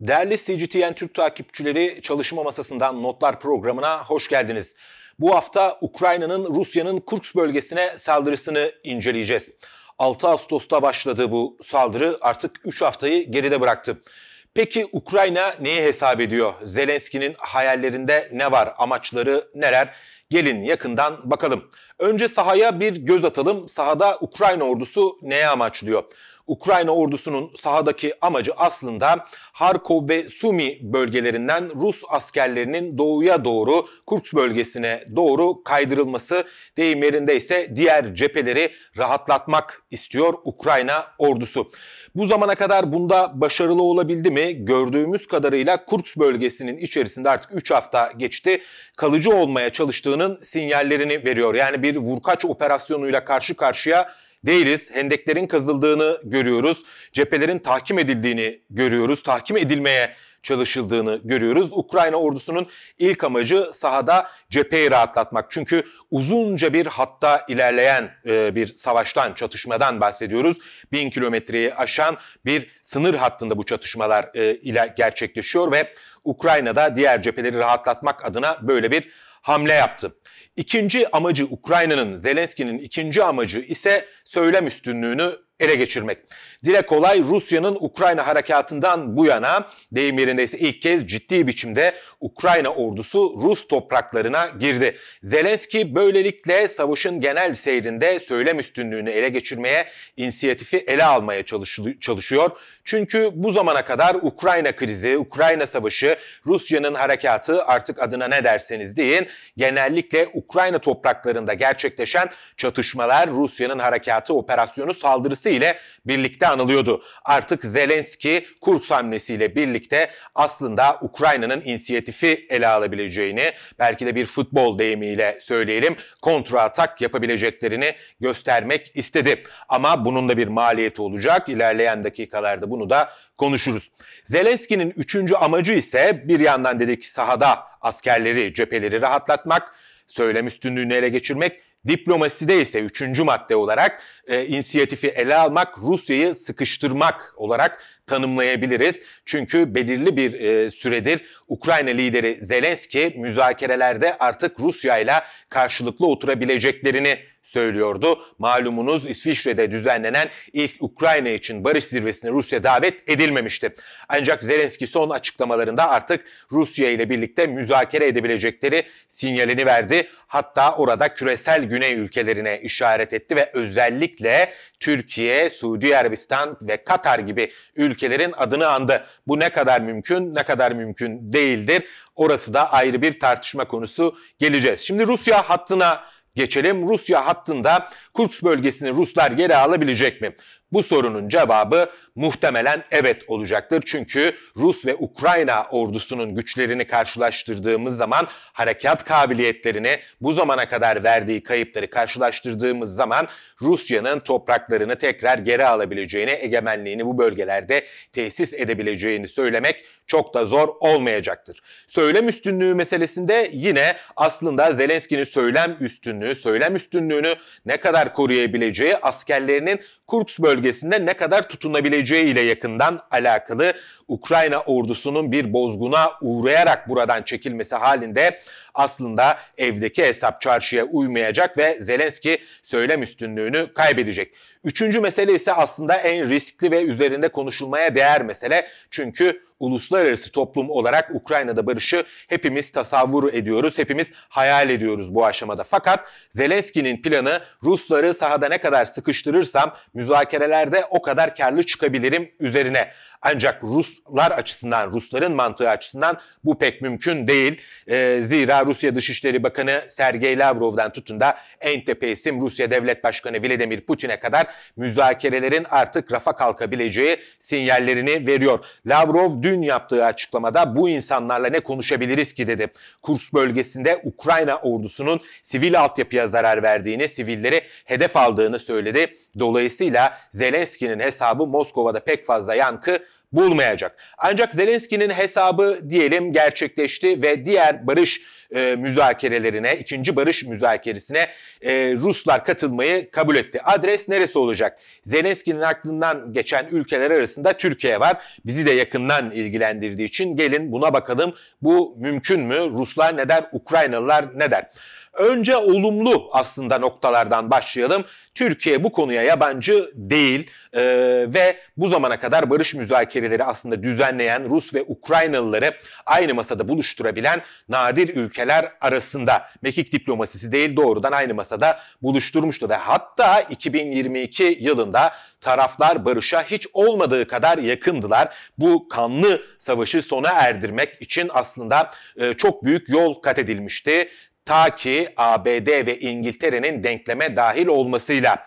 Değerli CGTN Türk takipçileri çalışma masasından notlar programına hoş geldiniz. Bu hafta Ukrayna'nın Rusya'nın Kursk bölgesine saldırısını inceleyeceğiz. 6 Ağustos'ta başladı bu saldırı artık 3 haftayı geride bıraktı. Peki Ukrayna neyi hesap ediyor? Zelenski'nin hayallerinde ne var? Amaçları neler? Gelin yakından bakalım. Önce sahaya bir göz atalım. Sahada Ukrayna ordusu neye amaçlıyor? Ukrayna ordusunun sahadaki amacı aslında Harkov ve Sumi bölgelerinden Rus askerlerinin doğuya doğru Kursk bölgesine doğru kaydırılması deyim yerinde ise diğer cepheleri rahatlatmak istiyor Ukrayna ordusu. Bu zamana kadar bunda başarılı olabildi mi? Gördüğümüz kadarıyla Kursk bölgesinin içerisinde artık 3 hafta geçti. Kalıcı olmaya çalıştığının sinyallerini veriyor. Yani bir vurkaç operasyonuyla karşı karşıya değiliz. Hendeklerin kazıldığını görüyoruz. Cephelerin tahkim edildiğini görüyoruz. Tahkim edilmeye çalışıldığını görüyoruz. Ukrayna ordusunun ilk amacı sahada cepheyi rahatlatmak. Çünkü uzunca bir hatta ilerleyen e, bir savaştan, çatışmadan bahsediyoruz. Bin kilometreyi aşan bir sınır hattında bu çatışmalar e, ile gerçekleşiyor ve Ukrayna'da diğer cepheleri rahatlatmak adına böyle bir hamle yaptı. İkinci amacı Ukrayna'nın, Zelenski'nin ikinci amacı ise söylem üstünlüğünü ele geçirmek. Dile kolay Rusya'nın Ukrayna harekatından bu yana deyim yerindeyse ilk kez ciddi biçimde Ukrayna ordusu Rus topraklarına girdi. Zelenski böylelikle savaşın genel seyrinde söylem üstünlüğünü ele geçirmeye, inisiyatifi ele almaya çalışıyor. Çünkü bu zamana kadar Ukrayna krizi, Ukrayna savaşı, Rusya'nın harekatı artık adına ne derseniz deyin genellikle Ukrayna topraklarında gerçekleşen çatışmalar Rusya'nın harekatı operasyonu saldırısı ile birlikte anılıyordu. Artık Zelenski Kurs hamlesiyle birlikte aslında Ukrayna'nın inisiyatifi ele alabileceğini, belki de bir futbol deyimiyle söyleyelim, kontra atak yapabileceklerini göstermek istedi. Ama bunun da bir maliyeti olacak. İlerleyen dakikalarda bunu bunu da konuşuruz. Zelenski'nin üçüncü amacı ise bir yandan dedik sahada askerleri, cepheleri rahatlatmak, söylem üstünlüğünü ele geçirmek, Diplomaside ise üçüncü madde olarak e, inisiyatifi ele almak, Rusya'yı sıkıştırmak olarak tanımlayabiliriz. Çünkü belirli bir e, süredir Ukrayna lideri Zelenski müzakerelerde artık Rusya ile karşılıklı oturabileceklerini söylüyordu. Malumunuz İsviçre'de düzenlenen ilk Ukrayna için barış zirvesine Rusya davet edilmemişti. Ancak Zelenski son açıklamalarında artık Rusya ile birlikte müzakere edebilecekleri sinyalini verdi. Hatta orada küresel güney ülkelerine işaret etti ve özellikle Türkiye, Suudi Arabistan ve Katar gibi ülkelerin adını andı. Bu ne kadar mümkün, ne kadar mümkün değildir. Orası da ayrı bir tartışma konusu geleceğiz. Şimdi Rusya hattına Geçelim Rusya hattında Kurs bölgesini Ruslar geri alabilecek mi? Bu sorunun cevabı muhtemelen evet olacaktır. Çünkü Rus ve Ukrayna ordusunun güçlerini karşılaştırdığımız zaman harekat kabiliyetlerini bu zamana kadar verdiği kayıpları karşılaştırdığımız zaman Rusya'nın topraklarını tekrar geri alabileceğini, egemenliğini bu bölgelerde tesis edebileceğini söylemek çok da zor olmayacaktır. Söylem üstünlüğü meselesinde yine aslında Zelenski'nin söylem üstünlüğü, söylem üstünlüğünü ne kadar koruyabileceği askerlerinin Kurks bölgesinde ne kadar tutunabileceği ile yakından alakalı Ukrayna ordusunun bir bozguna uğrayarak buradan çekilmesi halinde aslında evdeki hesap çarşıya uymayacak ve Zelenski söylem üstünlüğünü kaybedecek. Üçüncü mesele ise aslında en riskli ve üzerinde konuşulmaya değer mesele. Çünkü uluslararası toplum olarak Ukrayna'da barışı hepimiz tasavvur ediyoruz, hepimiz hayal ediyoruz bu aşamada. Fakat Zelenski'nin planı Rusları sahada ne kadar sıkıştırırsam müzakerelerde o kadar karlı çıkabilirim üzerine. Ancak Ruslar açısından, Rusların mantığı açısından bu pek mümkün değil. E, zira Rusya Dışişleri Bakanı Sergey Lavrov'dan tutun da en tepe isim Rusya Devlet Başkanı Vladimir Putin'e kadar müzakerelerin artık rafa kalkabileceği sinyallerini veriyor. Lavrov dün dün yaptığı açıklamada bu insanlarla ne konuşabiliriz ki dedi. Kurs bölgesinde Ukrayna ordusunun sivil altyapıya zarar verdiğini, sivilleri hedef aldığını söyledi. Dolayısıyla Zelenski'nin hesabı Moskova'da pek fazla yankı bulmayacak. Ancak Zelenski'nin hesabı diyelim gerçekleşti ve diğer barış e, müzakerelerine, ikinci barış müzakeresine e, Ruslar katılmayı kabul etti. Adres neresi olacak? Zelenski'nin aklından geçen ülkeler arasında Türkiye var. Bizi de yakından ilgilendirdiği için gelin buna bakalım. Bu mümkün mü? Ruslar ne der? Ukraynalılar ne der? Önce olumlu aslında noktalardan başlayalım. Türkiye bu konuya yabancı değil e, ve bu zamana kadar barış müzakereleri aslında düzenleyen Rus ve Ukraynalıları aynı masada buluşturabilen nadir ülkeler arasında. Mekik diplomasisi değil doğrudan aynı masada buluşturmuştu ve hatta 2022 yılında taraflar barışa hiç olmadığı kadar yakındılar. Bu kanlı savaşı sona erdirmek için aslında e, çok büyük yol kat edilmişti. Ta ki ABD ve İngiltere'nin denkleme dahil olmasıyla.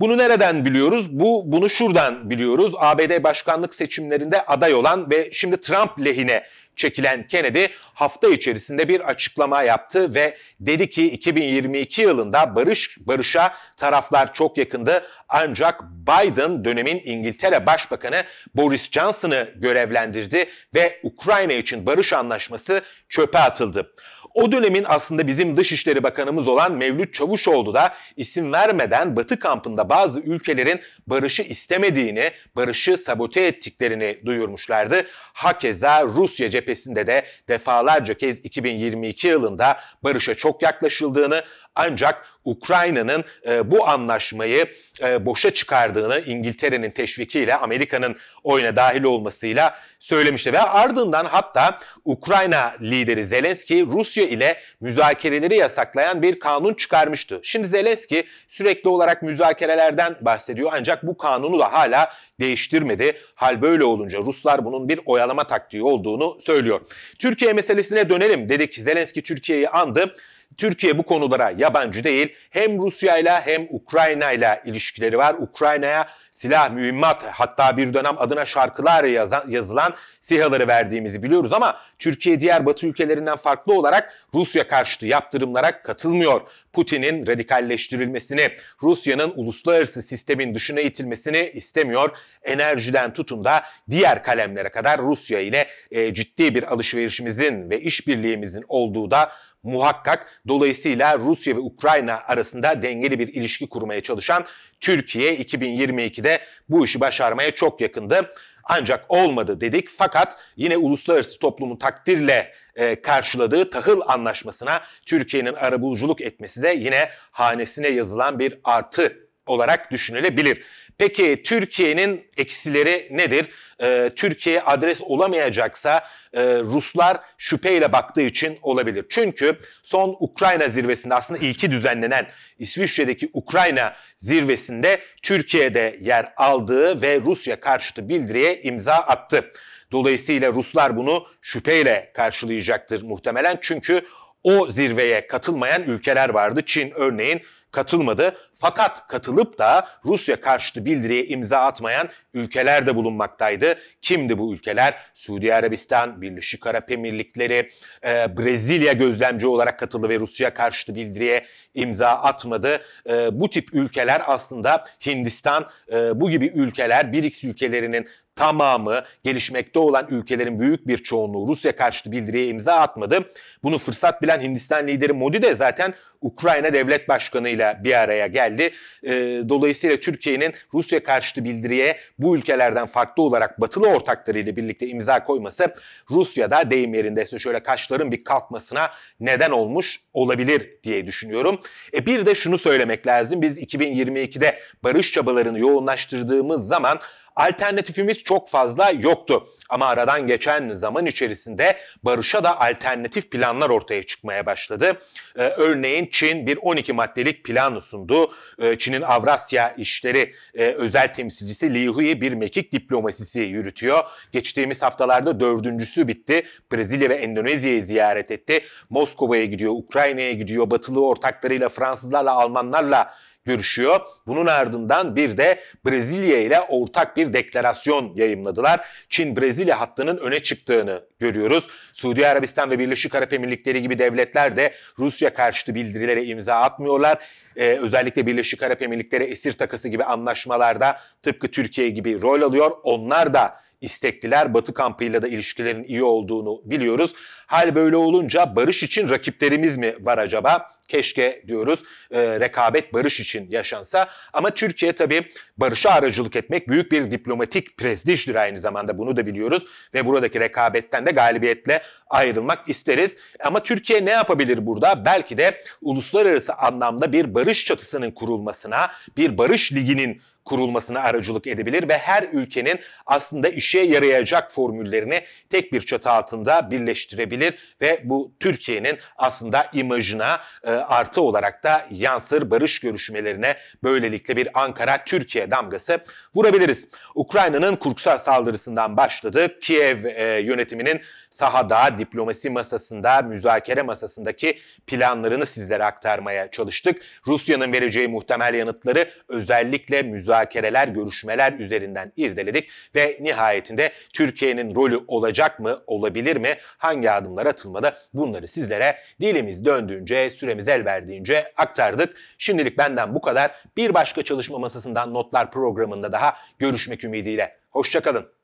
Bunu nereden biliyoruz? Bu bunu şuradan biliyoruz. ABD başkanlık seçimlerinde aday olan ve şimdi Trump lehine çekilen Kennedy hafta içerisinde bir açıklama yaptı ve dedi ki 2022 yılında barış barışa taraflar çok yakındı ancak Biden dönemin İngiltere Başbakanı Boris Johnson'ı görevlendirdi ve Ukrayna için barış anlaşması çöpe atıldı. O dönemin aslında bizim Dışişleri Bakanımız olan Mevlüt Çavuşoğlu da isim vermeden Batı kampında bazı ülkelerin barışı istemediğini, barışı sabote ettiklerini duyurmuşlardı. Hakeza Rusya cephesinde de defalarca kez 2022 yılında barışa çok yaklaşıldığını, ancak Ukrayna'nın e, bu anlaşmayı e, boşa çıkardığını İngiltere'nin teşvikiyle Amerika'nın oyuna dahil olmasıyla söylemişti ve ardından hatta Ukrayna lideri Zelenski Rusya ile müzakereleri yasaklayan bir kanun çıkarmıştı. Şimdi Zelenski sürekli olarak müzakerelerden bahsediyor ancak bu kanunu da hala değiştirmedi. Hal böyle olunca Ruslar bunun bir oyalama taktiği olduğunu söylüyor. Türkiye meselesine dönelim dedik. Zelenski Türkiye'yi andı. Türkiye bu konulara yabancı değil. Hem Rusya ile hem Ukrayna ile ilişkileri var. Ukrayna'ya silah, mühimmat hatta bir dönem adına şarkılar yazan, yazılan sihaları verdiğimizi biliyoruz ama Türkiye diğer batı ülkelerinden farklı olarak Rusya karşıtı yaptırımlara katılmıyor. Putin'in radikalleştirilmesini, Rusya'nın uluslararası sistemin dışına itilmesini istemiyor. Enerjiden tutun da diğer kalemlere kadar Rusya ile e, ciddi bir alışverişimizin ve işbirliğimizin olduğu da muhakkak. Dolayısıyla Rusya ve Ukrayna arasında dengeli bir ilişki kurmaya çalışan Türkiye 2022'de bu işi başarmaya çok yakındı. Ancak olmadı dedik fakat yine uluslararası toplumun takdirle e, karşıladığı tahıl anlaşmasına Türkiye'nin arabuluculuk etmesi de yine hanesine yazılan bir artı olarak düşünülebilir. Peki Türkiye'nin eksileri nedir? Ee, Türkiye adres olamayacaksa e, Ruslar şüpheyle baktığı için olabilir. Çünkü son Ukrayna zirvesinde aslında ilki düzenlenen İsviçre'deki Ukrayna zirvesinde Türkiye'de yer aldığı ve Rusya karşıtı bildiriye imza attı. Dolayısıyla Ruslar bunu şüpheyle karşılayacaktır muhtemelen. Çünkü o zirveye katılmayan ülkeler vardı. Çin örneğin katılmadı. Fakat katılıp da Rusya karşıtı bildiriye imza atmayan ülkeler de bulunmaktaydı. Kimdi bu ülkeler? Suudi Arabistan, Birleşik Arap Emirlikleri, e, Brezilya gözlemci olarak katıldı ve Rusya karşıtı bildiriye imza atmadı. E, bu tip ülkeler aslında Hindistan, e, bu gibi ülkeler BRICS ülkelerinin tamamı gelişmekte olan ülkelerin büyük bir çoğunluğu Rusya karşıtı bildiriye imza atmadı. Bunu fırsat bilen Hindistan lideri Modi de zaten Ukrayna Devlet Başkanı ile bir araya geldi. E, dolayısıyla Türkiye'nin Rusya karşıtı bildiriye bu ülkelerden farklı olarak batılı ortaklarıyla birlikte imza koyması Rusya'da deyim yerindeyse şöyle kaşların bir kalkmasına neden olmuş olabilir diye düşünüyorum. E, bir de şunu söylemek lazım. Biz 2022'de barış çabalarını yoğunlaştırdığımız zaman alternatifimiz çok fazla yoktu. Ama aradan geçen zaman içerisinde barışa da alternatif planlar ortaya çıkmaya başladı. Ee, örneğin Çin bir 12 maddelik plan sundu. Ee, Çin'in Avrasya işleri e, özel temsilcisi Li Hui bir mekik diplomasisi yürütüyor. Geçtiğimiz haftalarda dördüncüsü bitti. Brezilya ve Endonezya'yı ziyaret etti. Moskova'ya gidiyor, Ukrayna'ya gidiyor, batılı ortaklarıyla, Fransızlarla, Almanlarla görüşüyor. Bunun ardından bir de Brezilya ile ortak bir deklarasyon yayımladılar. Çin-Brezilya hattının öne çıktığını görüyoruz. Suudi Arabistan ve Birleşik Arap Emirlikleri gibi devletler de Rusya karşıtı bildirilere imza atmıyorlar. Ee, özellikle Birleşik Arap Emirlikleri esir takası gibi anlaşmalarda tıpkı Türkiye gibi rol alıyor. Onlar da istekliler. Batı kampıyla da ilişkilerin iyi olduğunu biliyoruz. Hal böyle olunca barış için rakiplerimiz mi var acaba? keşke diyoruz e, rekabet barış için yaşansa. Ama Türkiye tabii barışa aracılık etmek büyük bir diplomatik prestijdir aynı zamanda bunu da biliyoruz. Ve buradaki rekabetten de galibiyetle ayrılmak isteriz. Ama Türkiye ne yapabilir burada? Belki de uluslararası anlamda bir barış çatısının kurulmasına, bir barış liginin kurulmasına aracılık edebilir ve her ülkenin aslında işe yarayacak formüllerini tek bir çatı altında birleştirebilir ve bu Türkiye'nin aslında imajına e, artı olarak da yansır barış görüşmelerine böylelikle bir Ankara-Türkiye damgası vurabiliriz. Ukrayna'nın Kurksal saldırısından başladı. Kiev e, yönetiminin sahada, diplomasi masasında, müzakere masasındaki planlarını sizlere aktarmaya çalıştık. Rusya'nın vereceği muhtemel yanıtları özellikle müzakere müzakereler, görüşmeler üzerinden irdeledik ve nihayetinde Türkiye'nin rolü olacak mı, olabilir mi, hangi adımlar atılmalı bunları sizlere dilimiz döndüğünce, süremiz el verdiğince aktardık. Şimdilik benden bu kadar. Bir başka çalışma masasından notlar programında daha görüşmek ümidiyle. Hoşçakalın.